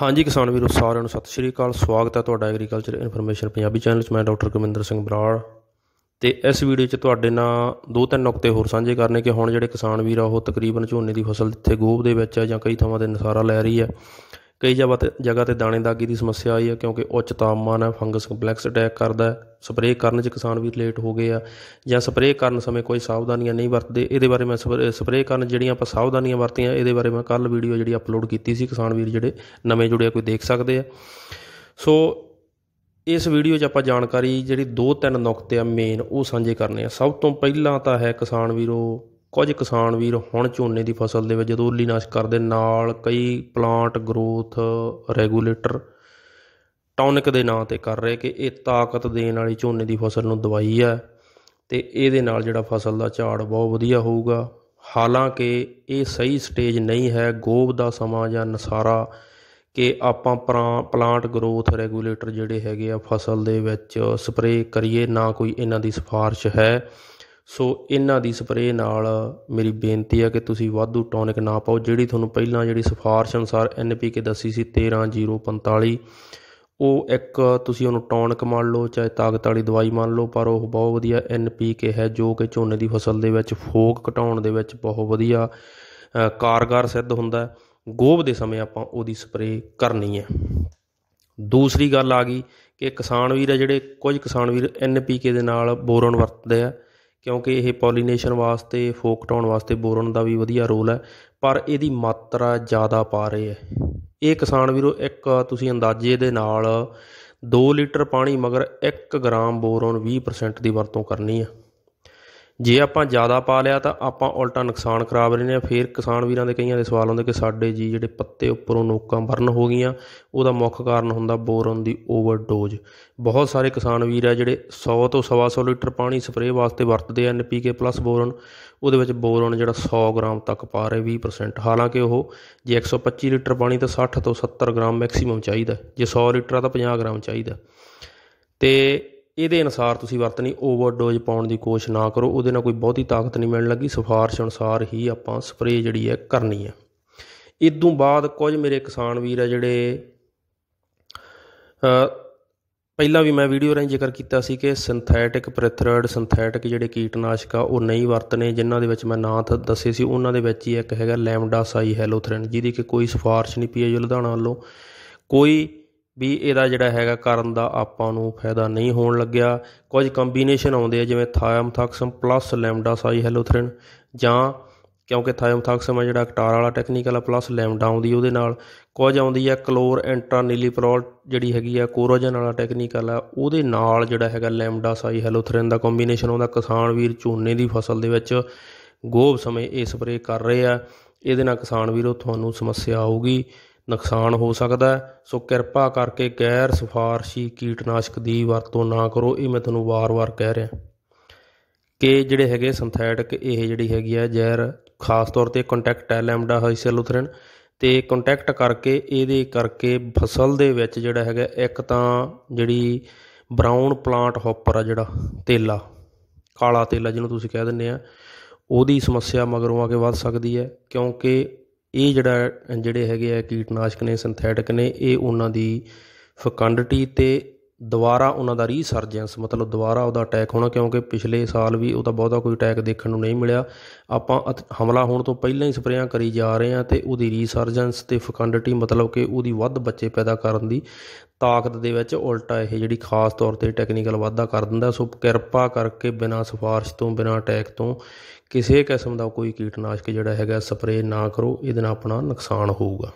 ਹਾਂਜੀ ਕਿਸਾਨ ਵੀਰੋ ਸਾਰਿਆਂ ਨੂੰ ਸਤਿ ਸ਼੍ਰੀ ਅਕਾਲ ਸਵਾਗਤ ਹੈ ਤੁਹਾਡਾ ਐਗਰੀਕਲਚਰ ਇਨਫੋਰਮੇਸ਼ਨ ਪੰਜਾਬੀ ਚੈਨਲ 'ਚ ਮੈਂ ਡਾਕਟਰ ਕਮਿੰਦਰ ਸਿੰਘ ਬਰਾੜ ਤੇ ਇਸ ਵੀਡੀਓ 'ਚ ਤੁਹਾਡੇ ਨਾਲ ਦੋ ਤਿੰਨ ਨੁਕਤੇ ਹੋਰ ਸਾਂਝੇ ਕਰਨੇ ਕਿ ਹੁਣ ਜਿਹੜੇ ਕਿਸਾਨ ਵੀਰ ਆ ਉਹ ਤਕਰੀਬਨ ਝੋਨੇ ਦੀ ਫਸਲ ਜਿੱਥੇ ਗੋਭ ਦੇ ਵਿੱਚ ਆ ਜਾਂ ਕਈ ਥਾਵਾਂ ਤੇ ਨਸਾਰਾ ਲੈ ਰਹੀ ਹੈ ਕਈ ਜਗ੍ਹਾ ਤੇ ਜਗ੍ਹਾ ਤੇ ਦਾਣੇ ਦਾਗੀ ਦੀ ਸਮੱਸਿਆ ਆਈ ਹੈ ਕਿਉਂਕਿ ਉੱਚ ਤਾਪਮਾਨ ਹੈ ਫੰਗਸ ਕੰਪਲੈਕਸ ਅਟੈਕ ਕਰਦਾ ਹੈ ਸਪਰੇਅ ਕਰਨ 'ਚ ਕਿਸਾਨ ਵੀ ਲੇਟ ਹੋ ਗਏ ਆ ਜਾਂ ਸਪਰੇਅ ਕਰਨ ਸਮੇਂ ਕੋਈ ਸਾਵਧਾਨੀਆਂ ਨਹੀਂ ਵਰਤਦੇ ਇਹਦੇ ਬਾਰੇ ਮੈਂ ਸਪਰੇਅ ਕਰਨ ਜਿਹੜੀਆਂ ਆਪਾਂ ਸਾਵਧਾਨੀਆਂ ਵਰਤੀਆਂ ਇਹਦੇ ਬਾਰੇ ਮੈਂ ਕੱਲ ਵੀਡੀਓ ਜਿਹੜੀ ਅਪਲੋਡ ਕੀਤੀ ਸੀ ਕਿਸਾਨ ਵੀਰ ਜਿਹੜੇ ਨਵੇਂ ਜੁੜੇ ਕੋਈ ਦੇਖ ਸਕਦੇ ਆ ਸੋ ਇਸ ਵੀਡੀਓ 'ਚ ਆਪਾਂ ਜਾਣਕਾਰੀ ਜਿਹੜੀ ਦੋ ਤਿੰਨ ਨੁਕਤੇ ਆ ਮੇਨ ਉਹ ਸਾਂਝੇ ਕਰਨੇ ਆ ਸਭ ਤੋਂ ਪਹਿਲਾਂ ਤਾਂ ਹੈ ਕਿਸਾਨ ਵੀਰੋ ਕੁਝ ਕਿਸਾਨ ਵੀਰ ਹੁਣ ਝੋਨੇ ਦੀ ਫਸਲ ਦੇ ਵਿੱਚ ਜਦੋਂ ਨਾਸ਼ ਕਰਦੇ ਨਾਲ ਕਈ ਪਲਾਂਟ ਗਰੋਥ ਰੈਗੂਲੇਟਰ ਟੌਨਿਕ ਦੇ ਨਾਂ ਤੇ ਕਰ ਰਹੇ ਕਿ ਇਹ ਤਾਕਤ ਦੇਣ ਵਾਲੀ ਝੋਨੇ ਦੀ ਫਸਲ ਨੂੰ ਦਵਾਈ ਹੈ ਤੇ ਇਹਦੇ ਨਾਲ ਜਿਹੜਾ ਫਸਲ ਦਾ ਝਾੜ ਬਹੁਤ ਵਧੀਆ ਹੋਊਗਾ ਹਾਲਾਂਕਿ ਇਹ ਸਹੀ ਸਟੇਜ ਨਹੀਂ ਹੈ ਗੋਬ ਦਾ ਸਮਾਂ ਜਾਂ ਨਸਾਰਾ ਕਿ ਆਪਾਂ ਪਲਾਂਟ ਗਰੋਥ ਰੈਗੂਲੇਟਰ ਜਿਹੜੇ ਹੈਗੇ ਆ ਫਸਲ ਦੇ ਵਿੱਚ ਸਪਰੇਅ ਕਰੀਏ ਨਾ ਕੋਈ ਇਹਨਾਂ ਦੀ ਸਿਫਾਰਿਸ਼ ਹੈ ਸੋ ਇਹਨਾਂ ਦੀ ਸਪਰੇਅ ਨਾਲ ਮੇਰੀ ਬੇਨਤੀ ਹੈ ਕਿ ਤੁਸੀਂ ਵਾਧੂ ਟੌਨਿਕ ਨਾ ਪਾਓ ਜਿਹੜੀ ਤੁਹਾਨੂੰ ਪਹਿਲਾਂ ਜਿਹੜੀ ਸਿਫਾਰਿਸ਼ ਅਨੁਸਾਰ ਐਨਪੀਕੇ ਦੱਸੀ ਸੀ 13045 ਉਹ ਇੱਕ ਤੁਸੀਂ ਉਹਨੂੰ ਟੌਨਿਕ ਮੰਨ ਲਓ ਚਾਹੇ ਤਾਕਤ ਵਾਲੀ ਦਵਾਈ ਮੰਨ ਲਓ ਪਰ ਉਹ ਬਹੁਤ ਵਧੀਆ ਐਨਪੀਕੇ ਹੈ ਜੋ ਕਿ ਝੋਨੇ ਦੀ ਫਸਲ ਦੇ ਵਿੱਚ ਫੋਕ ਘਟਾਉਣ ਦੇ ਵਿੱਚ ਬਹੁਤ ਵਧੀਆ ਕਾਰਗਰ ਸਿੱਧ ਹੁੰਦਾ ਹੈ ਗੋਭ ਦੇ ਸਮੇਂ ਆਪਾਂ ਉਹਦੀ ਸਪਰੇਅ ਕਰਨੀ ਹੈ ਦੂਸਰੀ ਗੱਲ ਆ ਗਈ ਕਿ ਕਿਸਾਨ ਵੀਰ ਜਿਹੜੇ ਕੁਝ ਕਿਸਾਨ ਵੀਰ ਐਨਪੀਕੇ ਦੇ ਨਾਲ ਬੋਰਨ ਵਰਤਦੇ ਆ ਕਿਉਂਕਿ ਇਹ ਪੋਲੀਨੇਸ਼ਨ ਵਾਸਤੇ ਫੋਕ ਟਾਉਣ ਵਾਸਤੇ ਬੋਰਨ ਦਾ ਵੀ ਵਧੀਆ ਰੋਲ ਹੈ ਪਰ ਇਹਦੀ ਮਾਤਰਾ ਜ਼ਿਆਦਾ ਪਾ ਰਹੇ ਹੈ ਇਹ ਕਿਸਾਨ ਵੀਰੋ ਇੱਕ ਤੁਸੀਂ ਅੰਦਾਜ਼ੇ ਦੇ ਨਾਲ 2 ਲੀਟਰ ਪਾਣੀ ਮਗਰ 1 ਗ੍ਰਾਮ ਬੋਰਨ 20% ਦੀ ਵਰਤੋਂ ਕਰਨੀ ਹੈ ਜੇ ਆਪਾਂ ਜ਼ਿਆਦਾ ਪਾ ਲਿਆ ਤਾਂ ਆਪਾਂ ਉਲਟਾ ਨੁਕਸਾਨ ਖਰਾਬ ਰਹੇ ਨੇ ਫਿਰ ਕਿਸਾਨ ਵੀਰਾਂ ਦੇ ਕਈਆਂ ਦੇ ਸਵਾਲ ਹੁੰਦੇ ਕਿ ਸਾਡੇ ਜੀ ਜਿਹੜੇ ਪੱਤੇ ਉੱਪਰੋਂ ਨੋਕਾਂ ਬਰਨ ਹੋ ਗਈਆਂ ਉਹਦਾ ਮੁੱਖ ਕਾਰਨ ਹੁੰਦਾ ਬੋਰਨ ਦੀ ਓਵਰਡੋਜ਼ ਬਹੁਤ ਸਾਰੇ ਕਿਸਾਨ ਵੀਰ ਆ ਜਿਹੜੇ 100 ਤੋਂ 150 ਲੀਟਰ ਪਾਣੀ ਸਪਰੇਅ ਵਾਸਤੇ ਵਰਤਦੇ ਆ ਐਨਪੀਕੇ ਪਲੱਸ ਬੋਰਨ ਉਹਦੇ ਵਿੱਚ ਬੋਰਨ ਜਿਹੜਾ 100 ਗ੍ਰਾਮ ਤੱਕ ਪਾ ਰਹੇ 20% ਹਾਲਾਂਕਿ ਉਹ ਜੇ 125 ਲੀਟਰ ਪਾਣੀ ਤਾਂ 60 ਤੋਂ 70 ਗ੍ਰਾਮ ਮੈਕਸਿਮਮ ਚਾਹੀਦਾ ਜੇ 100 ਲੀਟਰ ਆ ਤਾਂ 50 ਗ੍ਰਾਮ ਚਾਹੀਦਾ ਤੇ ਇਹਦੇ ਅਨੁਸਾਰ ਤੁਸੀਂ ਵਰਤਣੀ ਓਵਰਡੋਜ਼ ਪਾਉਣ ਦੀ ਕੋਸ਼ਿਸ਼ ਨਾ ਕਰੋ ਉਹਦੇ ਨਾਲ ਕੋਈ ਬਹੁਤੀ ਤਾਕਤ ਨਹੀਂ ਮਿਲਣ ਲੱਗੀ ਸਿਫਾਰਿਸ਼ ਅਨੁਸਾਰ ਹੀ ਆਪਾਂ ਸਪਰੇਅ ਜਿਹੜੀ ਹੈ ਕਰਨੀ ਹੈ ਇਦੋਂ ਬਾਅਦ ਕੁਝ ਮੇਰੇ ਕਿਸਾਨ ਵੀਰ ਆ ਜਿਹੜੇ ਪਹਿਲਾਂ ਵੀ ਮੈਂ ਵੀਡੀਓ ਰਾਂ ਜ਼ਿਕਰ ਕੀਤਾ ਸੀ ਕਿ ਸਿੰਥੈਟਿਕ ਪ੍ਰੈਥਰਡ ਸਿੰਥੈਟਿਕ ਜਿਹੜੇ ਕੀਟਨਾਸ਼ਕ ਆ ਉਹ ਨਹੀਂ ਵਰਤਨੇ ਜਿਨ੍ਹਾਂ ਦੇ ਵਿੱਚ ਮੈਂ ਨਾਂ ਦੱਸੇ ਸੀ ਉਹਨਾਂ ਦੇ ਵਿੱਚ ਹੀ ਇੱਕ ਹੈਗਾ ਲੈਮਡਾ ਸਾਈ ਹੈਲੋਥਰਨ ਜਿਹਦੀ ਕਿ ਕੋਈ ਸਿਫਾਰਿਸ਼ ਨਹੀਂ ਪੀਏ ਲੁਧਿਆਣਾ ਵੱਲੋਂ ਕੋਈ ਵੀ ਇਹਦਾ ਜਿਹੜਾ ਹੈਗਾ ਕਰਨ ਦਾ ਆਪਾਂ ਨੂੰ ਫਾਇਦਾ ਨਹੀਂ ਹੋਣ ਲੱਗਿਆ ਕੁਝ ਕੰਬੀਨੇਸ਼ਨ ਆਉਂਦੇ ਆ ਜਿਵੇਂ ਥਾਇਮਥਾਕਸਮ ਪਲੱਸ ਲੈਮਡਾ ਸਾਈ ਹੈਲੋਥ੍ਰਿਨ ਜਾਂ ਕਿਉਂਕਿ ਥਾਇਮਥਾਕਸਮ ਜਿਹੜਾ ਕਟਾਰ ਵਾਲਾ ਟੈਕਨੀਕਲ ਆ ਪਲੱਸ ਲੈਮਡਾ ਆਉਂਦੀ ਉਹਦੇ ਨਾਲ ਕੁਝ ਆਉਂਦੀ ਆ ਕਲੋਰ ਐਂਟਰਾਨੀਲੀਪਰੋਲ ਜਿਹੜੀ ਹੈਗੀ ਆ ਕੋਰੋਜਨ ਵਾਲਾ ਟੈਕਨੀਕਲ ਆ ਉਹਦੇ ਨਾਲ ਜਿਹੜਾ ਹੈਗਾ ਲੈਮਡਾ ਸਾਈ ਹੈਲੋਥ੍ਰਿਨ ਦਾ ਕੰਬੀਨੇਸ਼ਨ ਆਉਂਦਾ ਕਿਸਾਨ ਵੀਰ ਝੋਨੇ ਦੀ ਫਸਲ ਦੇ ਵਿੱਚ ਗੋਭ ਸਮੇਂ ਇਹ ਸਪਰੇਅ ਕਰ ਰਹੇ ਆ ਇਹਦੇ ਨਾਲ ਕਿਸਾਨ ਵੀਰੋ ਤੁਹਾਨੂੰ ਸਮੱਸਿਆ ਆਊਗੀ ਨੁਕਸਾਨ ਹੋ ਸਕਦਾ ਹੈ ਸੋ ਕਿਰਪਾ ਕਰਕੇ ਗੈਰ ਸਫਾਰਸ਼ੀ ਕੀਟਨਾਸ਼ਕ ਦੀ ਵਰਤੋਂ ਨਾ ਕਰੋ ਇਹ ਮੈਂ ਤੁਹਾਨੂੰ ਵਾਰ-ਵਾਰ ਕਹਿ ਰਿਹਾ ਕਿ ਜਿਹੜੇ ਹੈਗੇ ਸਿੰਥੈਟਿਕ ਇਹ ਜਿਹੜੀ ਹੈਗੀ ਹੈ ਜ਼ਹਿਰ ਖਾਸ ਤੌਰ ਤੇ ਕੰਟੈਕਟ ਐਲਐਮਡਾ ਹਾਈਸੈਲੂਥਰਨ ਤੇ ਕੰਟੈਕਟ ਕਰਕੇ ਇਹਦੇ ਕਰਕੇ ਫਸਲ ਦੇ ਵਿੱਚ ਜਿਹੜਾ ਹੈਗਾ ਇੱਕ ਤਾਂ ਜਿਹੜੀ ਬਰਾਊਨ ਪਲਾਂਟ ਹੌਪਰ ਆ ਜਿਹੜਾ ਤੇਲਾ ਕਾਲਾ ਤੇਲਾ ਜਿਹਨੂੰ ਤੁਸੀਂ ਕਹਿ ਦਿੰਦੇ ਆ ਉਹਦੀ ਸਮੱਸਿਆ ਮਗਰੋਂ ਆ ਕੇ ਵੱਧ ਸਕਦੀ ਹੈ ਕਿਉਂਕਿ ਇਹ ਜਿਹੜਾ ਜਿਹੜੇ ਹੈਗੇ ਆ ਕੀਟਨਾਸ਼ਕ ਨੇ ਸਿੰਥੈਟਿਕ ਨੇ ਇਹ ਉਹਨਾਂ ਦੀ ਫਕੰਡਟੀ 'ਤੇ ਦੁਬਾਰਾ ਉਹਨਾਂ ਦਾ ਰੀਸਰਜੈਂਸ ਮਤਲਬ ਦੁਬਾਰਾ ਉਹਦਾ ਅਟੈਕ ਹੋਣਾ ਕਿਉਂਕਿ ਪਿਛਲੇ ਸਾਲ ਵੀ ਉਹਦਾ ਬਹੁਤਾ ਕੋਈ ਅਟੈਕ ਦੇਖਣ ਨੂੰ ਨਹੀਂ ਮਿਲਿਆ ਆਪਾਂ ਹਮਲਾ ਹੋਣ ਤੋਂ ਪਹਿਲਾਂ ਹੀ ਸਪਰੇਆਂ ਕਰੀ ਜਾ ਰਹੇ ਹਾਂ ਤੇ ਉਹਦੀ ਰੀਸਰਜੈਂਸ ਤੇ ਫਕੰਡਿਟੀ ਮਤਲਬ ਕਿ ਉਹਦੀ ਵੱਧ ਬੱਚੇ ਪੈਦਾ ਕਰਨ ਦੀ ਤਾਕਤ ਦੇ ਵਿੱਚ ਉਲਟਾ ਇਹ ਜਿਹੜੀ ਖਾਸ ਤੌਰ ਤੇ ਟੈਕਨੀਕਲ ਵਾਧਾ ਕਰ ਦਿੰਦਾ ਸੋ ਕਿਰਪਾ ਕਰਕੇ ਬਿਨਾਂ ਸਿਫਾਰਿਸ਼ ਤੋਂ ਬਿਨਾਂ ਅਟੈਕ ਤੋਂ ਕਿਸੇ ਕਿਸਮ ਦਾ ਕੋਈ ਕੀਟਨਾਸ਼ਕ ਜਿਹੜਾ ਹੈਗਾ ਸਪਰੇਅ ਨਾ ਕਰੋ ਇਹਦੇ ਨਾਲ ਆਪਣਾ ਨੁਕਸਾਨ ਹੋਊਗਾ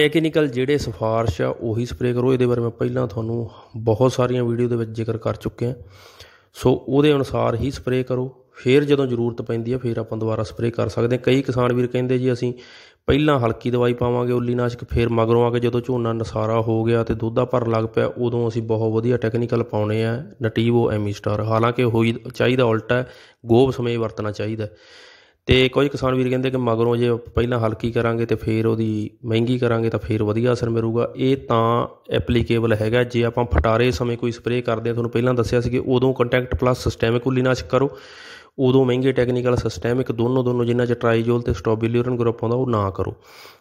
ਟੈਕਨੀਕਲ ਜਿਹੜੇ ਸਿਫਾਰਿਸ਼ ਆ ਉਹੀ ਸਪਰੇਅ ਕਰੋ ਇਹਦੇ ਬਾਰੇ ਮੈਂ ਪਹਿਲਾਂ ਤੁਹਾਨੂੰ ਬਹੁਤ ਸਾਰੀਆਂ ਵੀਡੀਓ ਦੇ ਵਿੱਚ ਜ਼ਿਕਰ ਕਰ ਚੁੱਕੇ ਆ ਸੋ ਉਹਦੇ ਅਨੁਸਾਰ ਹੀ ਸਪਰੇਅ ਕਰੋ ਫੇਰ ਜਦੋਂ ਜ਼ਰੂਰਤ ਪੈਂਦੀ ਆ ਫੇਰ ਆਪਾਂ ਦੁਬਾਰਾ ਸਪਰੇਅ ਕਰ ਸਕਦੇ ਹਾਂ ਕਈ ਕਿਸਾਨ ਵੀਰ ਕਹਿੰਦੇ ਜੀ ਅਸੀਂ ਪਹਿਲਾਂ ਹਲਕੀ ਦਵਾਈ ਪਾਵਾਂਗੇ ਉਲੀਨਾਸ਼ਕ ਫੇਰ ਮਗਰੋਂ ਆ ਕੇ ਜਦੋਂ ਝੋਨਾ ਨਸਾਰਾ ਹੋ ਗਿਆ ਤੇ ਦੁੱਧਾ ਪਰ ਲੱਗ ਪਿਆ ਉਦੋਂ ਅਸੀਂ ਬਹੁਤ ਵਧੀਆ ਟੈਕਨੀਕਲ ਪਾਉਣੇ ਆ ਨਟੀਵੋ ਐਮੀਸਟਾਰ ਹਾਲਾਂਕਿ ਹੋਈ ਚਾਹੀਦਾ ਉਲਟਾ ਗੋਬ ਸਮੇਂ ਵਰਤਣਾ ਚਾਹੀਦਾ ਤੇ ਕੁਝ ਕਿਸਾਨ ਵੀਰ ਕਹਿੰਦੇ ਕਿ ਮਗਰੋਂ ਜੇ ਪਹਿਲਾਂ ਹਲਕੀ ਕਰਾਂਗੇ ਤੇ ਫਿਰ ਉਹਦੀ ਮਹਿੰਗੀ ਕਰਾਂਗੇ ਤਾਂ ਫਿਰ ਵਧੀਆ ਅਸਰ ਮਿਲੂਗਾ ਇਹ ਤਾਂ ਐਪਲੀਕੇਬਲ ਹੈਗਾ ਜੇ ਆਪਾਂ ਫਟਾਰੇ ਸਮੇਂ ਕੋਈ ਸਪਰੇਅ ਕਰਦੇ ਆ ਤੁਹਾਨੂੰ ਪਹਿਲਾਂ ਦੱਸਿਆ ਸੀ ਕਿ ਉਦੋਂ ਕੰਟੈਕਟ ਪਲੱਸ ਸਿਸਟੈਮਿਕ ਉਲੀਨਾਸ਼ਕ ਕਰੋ ਉਦੋਂ ਮਹਿੰਗੇ ਟੈਕਨੀਕਲ ਇੱਕ ਦੋਨੋਂ ਦੋਨੋਂ ਜਿੰਨਾ ਚ ਟ੍ਰਾਈਜੋਲ ਤੇ ਸਟੋਬਿਲਿਊਰਨ ਗਰੁੱਪ ਆਉਂਦਾ ਉਹ ਨਾ ਕਰੋ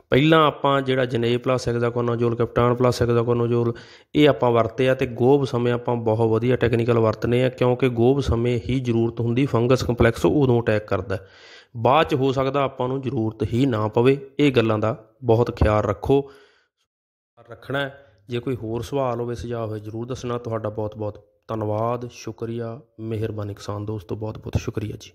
ਪਹਿਲਾਂ ਆਪਾਂ ਜਿਹੜਾ ਜਨੇਬ ਪਲੱਸ ਐਗਜ਼ਾਕੋਨਾਜੋਲ ਕੈਪਟਾਨ ਪਲੱਸ ਐਗਜ਼ਾਕੋਨਾਜੋਲ ਇਹ ਆਪਾਂ ਵਰਤੇ ਆ ਤੇ ਗੋਭ ਸਮੇਂ ਆਪਾਂ ਬਹੁਤ ਵਧੀਆ ਟੈਕਨੀਕਲ ਵਰਤਨੇ ਆ ਕਿਉਂਕਿ ਗੋਭ ਸਮੇਂ ਹੀ ਜ਼ਰੂਰਤ ਹੁੰਦੀ ਫੰਗਸ ਕੰਪਲੈਕਸ ਉਦੋਂ ਅਟੈਕ ਕਰਦਾ ਬਾਅਦ ਚ ਹੋ ਸਕਦਾ ਆਪਾਂ ਨੂੰ ਜ਼ਰੂਰਤ ਹੀ ਨਾ ਪਵੇ ਇਹ ਗੱਲਾਂ ਦਾ ਬਹੁਤ ਖਿਆਲ ਰੱਖੋ ਰੱਖਣਾ ਜੇ ਕੋਈ ਹੋਰ ਸਵਾਲ ਹੋਵੇ ਸੁਝਾਅ ਹੋਵੇ ਜ਼ਰੂਰ ਦੱਸਣਾ ਤੁਹਾਡਾ ਬਹੁਤ ਬਹੁਤ ਧੰਨਵਾਦ ਸ਼ੁਕਰੀਆ ਮਿਹਰਬਾਨੀ ਕਿਸਾਨ ਦੋਸਤੋ ਬਹੁਤ ਬਹੁਤ ਸ਼ੁਕਰੀਆ ਜੀ